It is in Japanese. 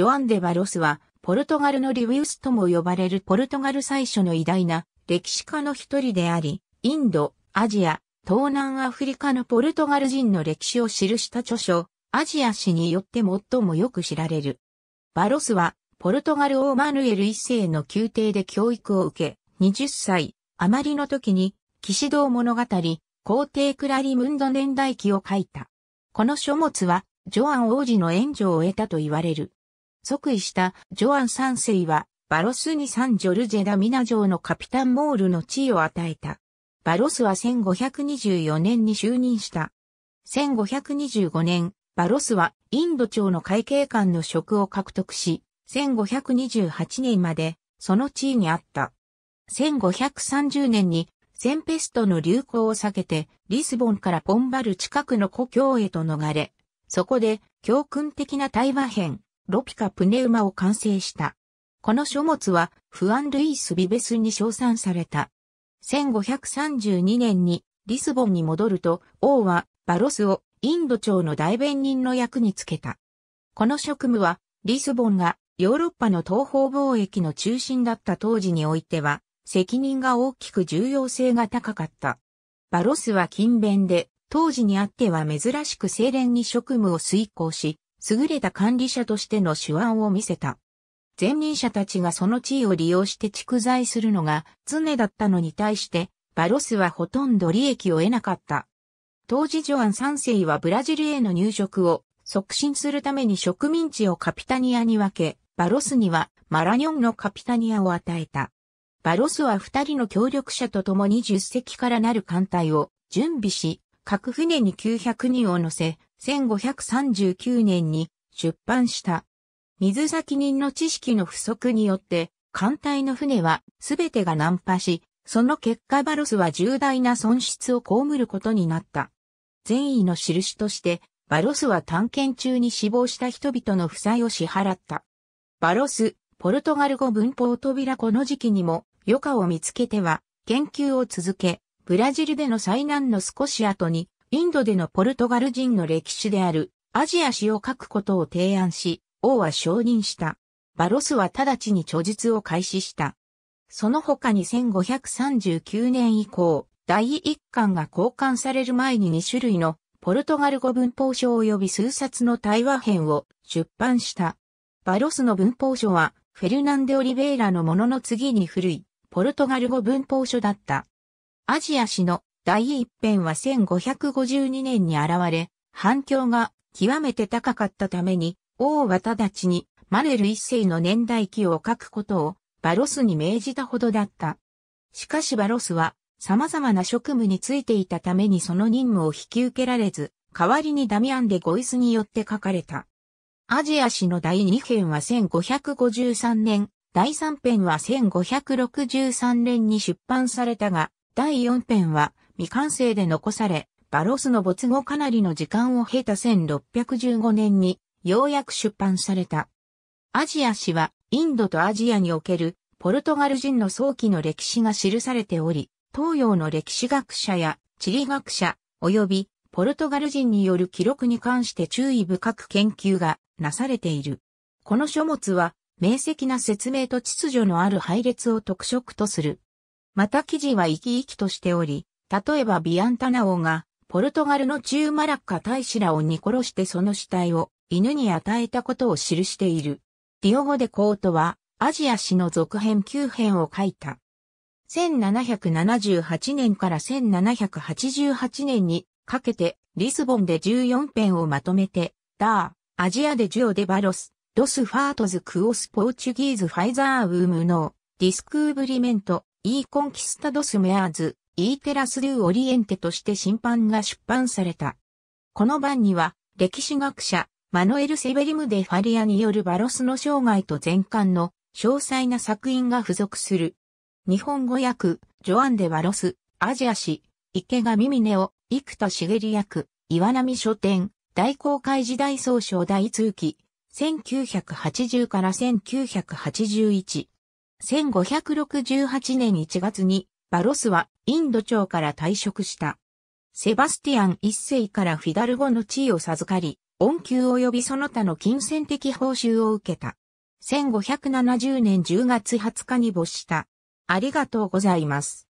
ジョアン・デ・バロスは、ポルトガルのリウィウスとも呼ばれるポルトガル最初の偉大な歴史家の一人であり、インド、アジア、東南アフリカのポルトガル人の歴史を記した著書、アジア史によって最もよく知られる。バロスは、ポルトガル王マヌエル一世の宮廷で教育を受け、20歳、余りの時に、騎士道物語、皇帝クラリムンド年代記を書いた。この書物は、ジョアン王子の援助を得たと言われる。即位したジョアン三世は、バロスにサンジョルジェダミナ城のカピタンモールの地位を与えた。バロスは1524年に就任した。1525年、バロスはインド朝の会計官の職を獲得し、1528年までその地位にあった。1530年にセンペストの流行を避けてリスボンからポンバル近くの故郷へと逃れ、そこで教訓的な対話編、ロピカプネウマを完成した。この書物は、フアン・ルイス・ビベスに称賛された。1532年にリスボンに戻ると、王はバロスをインド朝の大弁人の役につけた。この職務は、リスボンがヨーロッパの東方貿易の中心だった当時においては、責任が大きく重要性が高かった。バロスは勤勉で、当時にあっては珍しく清廉に職務を遂行し、優れた管理者としての手腕を見せた。前任者たちがその地位を利用して蓄財するのが常だったのに対して、バロスはほとんど利益を得なかった。当時ジョアン3世はブラジルへの入植を促進するために植民地をカピタニアに分け、バロスにはマラニョンのカピタニアを与えた。バロスは二人の協力者と共に十隻からなる艦隊を準備し、各船に900人を乗せ、1539年に出版した。水先人の知識の不足によって、艦隊の船は全てが難破し、その結果バロスは重大な損失を被ることになった。善意の印として、バロスは探検中に死亡した人々の負債を支払った。バロス、ポルトガル語文法扉この時期にも余暇を見つけては研究を続け、ブラジルでの災難の少し後に、インドでのポルトガル人の歴史であるアジア史を書くことを提案し、王は承認した。バロスは直ちに著述を開始した。その他に1539年以降、第1巻が交換される前に2種類のポルトガル語文法書及び数冊の対話編を出版した。バロスの文法書は、フェルナンデ・オリベイラのものの次に古い、ポルトガル語文法書だった。アジア史の第一編は1552年に現れ、反響が極めて高かったために、王は直ちにマレル一世の年代記を書くことをバロスに命じたほどだった。しかしバロスは様々な職務についていたためにその任務を引き受けられず、代わりにダミアンでゴイスによって書かれた。アジア史の第2編は1553年、第3編は1563年に出版されたが、第4編は未完成で残され、バロスの没後かなりの時間を経た1615年にようやく出版された。アジア史はインドとアジアにおけるポルトガル人の早期の歴史が記されており、東洋の歴史学者や地理学者及びポルトガル人による記録に関して注意深く研究がなされている。この書物は明晰な説明と秩序のある配列を特色とする。また記事は生き生きとしており、例えばビアンタナオが、ポルトガルの中マラッカ大使らを煮殺してその死体を犬に与えたことを記している。ディオゴ・デ・コートは、アジア史の続編9編を書いた。1778年から1788年にかけて、リスボンで14編をまとめて、ダー、アジアでジオ・デ・バロス、ドス・ファートズ・クオス・ポーチュギーズ・ファイザー・ウームの、ディスクーブリメント、イーコンキスタドスメアーズ、イーテラス・デュ・オリエンテとして審判が出版された。この版には、歴史学者、マノエル・セベリム・デ・ファリアによるバロスの生涯と全巻の詳細な作品が付属する。日本語訳、ジョアン・デ・バロス、アジア氏、池上峰を、生田茂役、岩波書店、大航海時代総称第通期、1980から1981。1568年1月にバロスはインド朝から退職した。セバスティアン一世からフィダルゴの地位を授かり、恩給及びその他の金銭的報酬を受けた。1570年10月20日に没した。ありがとうございます。